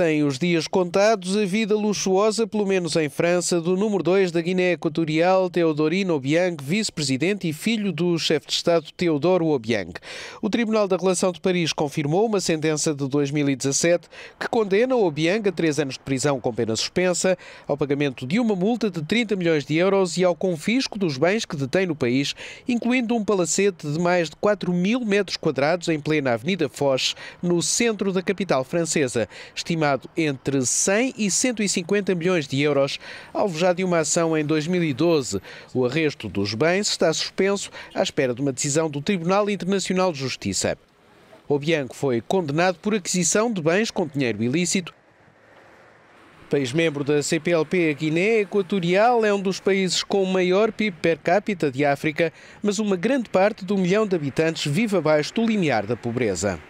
Têm os dias contados a vida luxuosa, pelo menos em França, do número 2 da Guiné Equatorial, Teodorino Obiang, vice-presidente e filho do chefe de Estado Teodoro Obiang. O Tribunal da Relação de Paris confirmou uma sentença de 2017 que condena Obiang a três anos de prisão com pena suspensa, ao pagamento de uma multa de 30 milhões de euros e ao confisco dos bens que detém no país, incluindo um palacete de mais de 4 mil metros quadrados em plena Avenida Foch, no centro da capital francesa, estimado estimado entre 100 e 150 milhões de euros, alvo já de uma ação em 2012. O arresto dos bens está suspenso à espera de uma decisão do Tribunal Internacional de Justiça. O Bianco foi condenado por aquisição de bens com dinheiro ilícito País membro da CPLP, a Guiné Equatorial é um dos países com maior PIB per capita de África, mas uma grande parte do milhão de habitantes vive abaixo do limiar da pobreza.